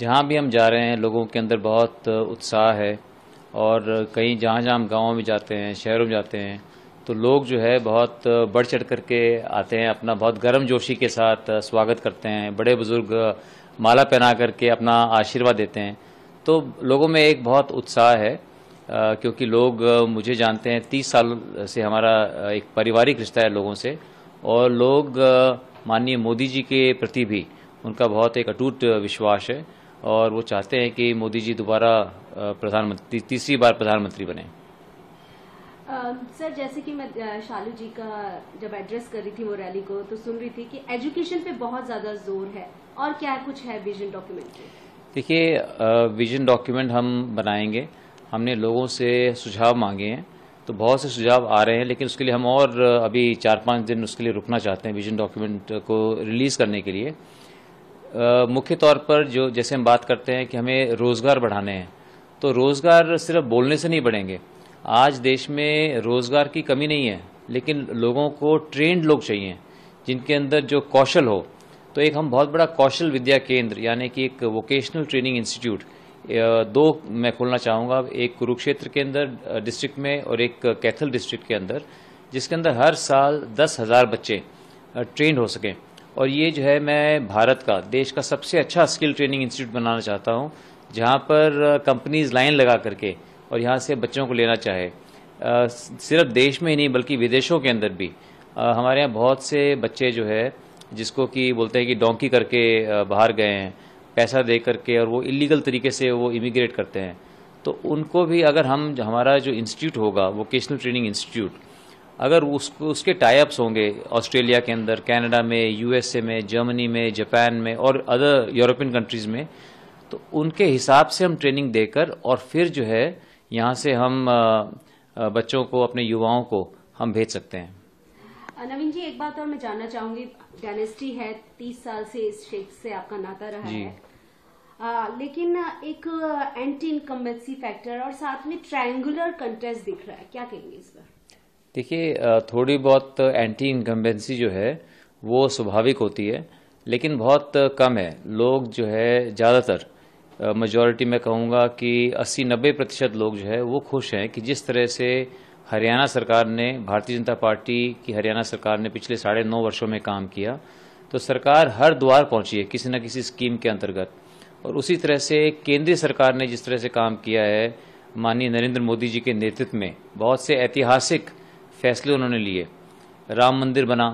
जहाँ भी हम जा रहे हैं लोगों के अंदर बहुत उत्साह है और कहीं जहाँ जहाँ हम गाँव में जाते हैं शहरों में जाते हैं तो लोग जो है बहुत बढ़ चढ़ करके आते हैं अपना बहुत गर्म जोशी के साथ स्वागत करते हैं बड़े बुजुर्ग माला पहना करके अपना आशीर्वाद देते हैं तो लोगों में एक बहुत उत्साह है आ, क्योंकि लोग मुझे जानते हैं तीस साल से हमारा एक पारिवारिक रिश्ता है लोगों से और लोग माननीय मोदी जी के प्रति भी उनका बहुत एक अटूट विश्वास है और वो चाहते हैं कि मोदी जी दोबारा प्रधानमंत्री तीसरी बार प्रधानमंत्री बने सर जैसे कि मैं शालू जी का जब एड्रेस कर रही थी वो रैली को तो सुन रही थी कि एजुकेशन पे बहुत ज़्यादा जोर है और क्या कुछ है विजन डॉक्यूमेंट देखिए विजन डॉक्यूमेंट हम बनाएंगे हमने लोगों से सुझाव मांगे हैं तो बहुत से सुझाव आ रहे हैं लेकिन उसके लिए हम और अभी चार पांच दिन उसके लिए रुकना चाहते हैं विजन डॉक्यूमेंट को रिलीज़ करने के लिए मुख्य तौर पर जो जैसे हम बात करते हैं कि हमें रोज़गार बढ़ाने हैं तो रोज़गार सिर्फ बोलने से नहीं बढ़ेंगे आज देश में रोज़गार की कमी नहीं है लेकिन लोगों को ट्रेंड लोग चाहिए जिनके अंदर जो कौशल हो तो एक हम बहुत बड़ा कौशल विद्या केंद्र यानी कि एक वोकेशनल ट्रेनिंग इंस्टीट्यूट दो मैं खोलना चाहूँगा एक कुरुक्षेत्र के अंदर डिस्ट्रिक्ट में और एक कैथल डिस्ट्रिक्ट के अंदर जिसके अंदर हर साल दस हज़ार बच्चे ट्रेंड हो सकें और ये जो है मैं भारत का देश का सबसे अच्छा स्किल ट्रेनिंग इंस्टीट्यूट बनाना चाहता हूँ जहाँ पर कंपनीज लाइन लगा करके और यहाँ से बच्चों को लेना चाहे सिर्फ देश में ही नहीं बल्कि विदेशों के अंदर भी हमारे यहाँ बहुत से बच्चे जो है जिसको कि बोलते हैं कि डोंकी करके बाहर गए हैं पैसा दे करके और वो इलीगल तरीके से वो इमिग्रेट करते हैं तो उनको भी अगर हम हमारा जो इंस्टीट्यूट होगा वोकेशनल ट्रेनिंग इंस्टीट्यूट अगर उस उसके टाइप्स होंगे ऑस्ट्रेलिया के अंदर कनाडा में यूएसए में जर्मनी में जापान में और अदर यूरोपियन कंट्रीज़ में तो उनके हिसाब से हम ट्रेनिंग देकर और फिर जो है यहाँ से हम बच्चों को अपने युवाओं को हम भेज सकते हैं नवीन जी एक बात और मैं जानना चाहूंगी डायनेस्टी है तीस साल से इस क्षेत्र से आपका नाता रहा है आ, लेकिन एक एंटी इनकम्बेंसी फैक्टर और साथ में ट्रायंगुलर कंटेस्ट दिख रहा है क्या कहेंगे इस पर देखिए थोड़ी बहुत एंटी इनकम्बेंसी जो है वो स्वाभाविक होती है लेकिन बहुत कम है लोग जो है ज़्यादातर मजॉरिटी मैं कहूँगा कि 80-90 प्रतिशत लोग जो है वो खुश हैं कि जिस तरह से हरियाणा सरकार ने भारतीय जनता पार्टी की हरियाणा सरकार ने पिछले साढ़े नौ वर्षों में काम किया तो सरकार हर द्वार पहुंची है किसी न किसी स्कीम के अंतर्गत और उसी तरह से केंद्रीय सरकार ने जिस तरह से काम किया है माननीय नरेंद्र मोदी जी के नेतृत्व में बहुत से ऐतिहासिक फैसले उन्होंने लिए राम मंदिर बना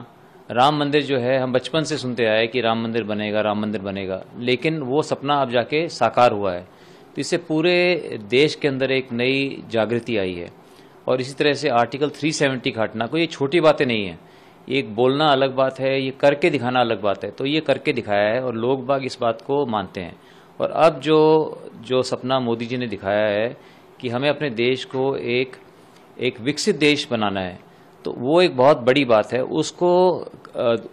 राम मंदिर जो है हम बचपन से सुनते आए कि राम मंदिर बनेगा राम मंदिर बनेगा लेकिन वो सपना अब जाके साकार हुआ है तो इससे पूरे देश के अंदर एक नई जागृति आई है और इसी तरह से आर्टिकल 370 का हटना कोई ये छोटी बातें नहीं है ये बोलना अलग बात है ये करके दिखाना अलग बात है तो ये करके दिखाया है और लोग बाग इस बात को मानते हैं और अब जो जो सपना मोदी जी ने दिखाया है कि हमें अपने देश को एक एक विकसित देश बनाना है तो वो एक बहुत बड़ी बात है उसको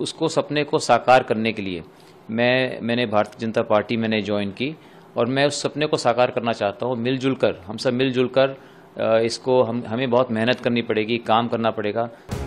उसको सपने को साकार करने के लिए मैं मैंने भारतीय जनता पार्टी मैंने ज्वाइन की और मैं उस सपने को साकार करना चाहता हूँ मिलजुल कर हम सब मिलजुल कर इसको हम हमें बहुत मेहनत करनी पड़ेगी काम करना पड़ेगा